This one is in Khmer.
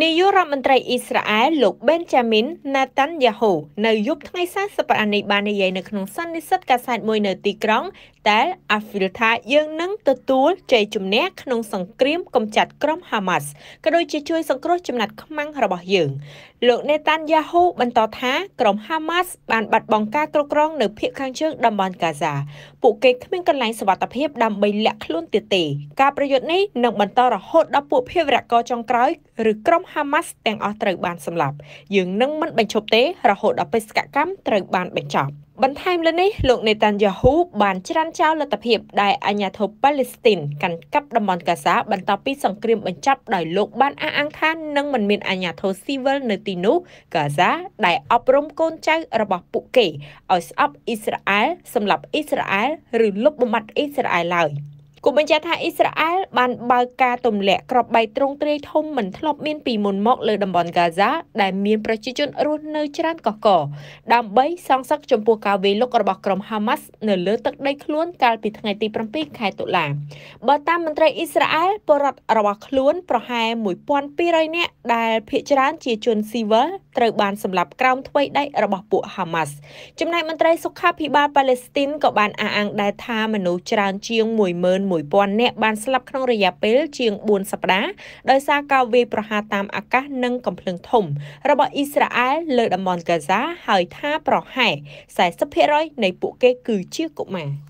នាយករដ្ឋមន្ត្រីអ៊ីស្រាអែលលោក Benjamin Netanyahu នៅយប់ថ្ងៃសៅរ៍សប្តាហ៍នេះបាននិយាយនៅក្នុងសន្និសីទកាសែតមួយនៅទីក្រុង Tel Aviv ថាយើងនឹងទទួលជ័យជំនះក្នុងសង្គ្រាមកំចាត់ក្រុម Hamas ក៏ដូចជាជួយសង្គ្រោះចំណាត់ខ្មាំងរបស់យើងលោក Netanyahu បន្តថាក្រុម Hamas បានបាត់បង់ការគ្រប់គ្រងនៅភាគខាងជើងតំបន់ Gaza ពួកគេគ្មានកន្លែងសុវត្ថិភាពដើម្បីលាក់ខ្លួនទៀតទេ ការប្រយុទ្ធនេះនឹងបន្តរហូតដល់ពួកភៀវរករចុងក្រោយឬក្រុមមហាម៉ាស់ទាំងអស់ត្រូវបានសម្លាប់យើងនឹងមិនបញ្ឈប់ទេរហូតដល់បេសកកម្មត្រូវបានបញ្ចប់បន្ថែមលើនេះលោកនេតាន់យ៉ាហ៊ូបានច្រានចោលលទ្ធភាពដែលអាញាធិបតេយ្យប៉ាឡេស្ទីនកាន់កាប់តំបន់កាហ្សាបន្ទាប់ពីសង្គ្រាមបញ្ចប់ដោយលោកបានអះអាងថានឹងមិនមានអាញាធិបតេយ្យស៊ីវិលនៅទីនោះកាហ្សាដែលអប់រំកូនចៅរបស់ពួកគេឲ្យស្អប់អ៊ីស្រាអែលសម្រាប់អ៊ីស្រាអែលឬលុបបំបាត់អ៊ីស្រាអែលឡើយ។គូបញ្ជាក់ថាអ៊ីស្រាអែលបានបើកការទម្លាក់គ្រាប់បែកទ្រង់ទ្រាយធំមិនធ្លាប់មានពីមុនមកលើតំបន់ហ្គាហ្សា ដែលមានប្រជាជនរស់នៅច្រើនកកកដើម្បីសងសឹកចំពោះការវាយលុករបស់ក្រុមហាម៉ាស់នៅលើទឹកដីខ្លួន កាលពីថ្ងៃទី7ខែតុលាបើតាមមន្ត្រីអ៊ីស្រាអែលពលរដ្ឋរបស់ខ្លួន ប្រហែល1200នាក់ដែលភ ieck ច្រើនជាជនស៊ីវិលត្រូវបានសម្លាប់ក្រោមថ្វីដែករបស់ពួកហាម៉ាស់ចំណែកមន្ត្រីសុខាភិបាលប៉ាឡេស្ទីនក៏បានអះអាងដែរថាមនុស្សច្រើនជាង10000 1000នាក់បានស្លាប់ក្នុងរយៈពេល ជាង4សប្តាហ៍ដោយសារការវាយប្រហារតាមអាកាស និងកំភ្លើងធំ របស់អ៊ីស្រាអែលលើតំបន់កាហ្សាហើយថាប្រហែល40%នៃពួកគេគឺជាកុមារ។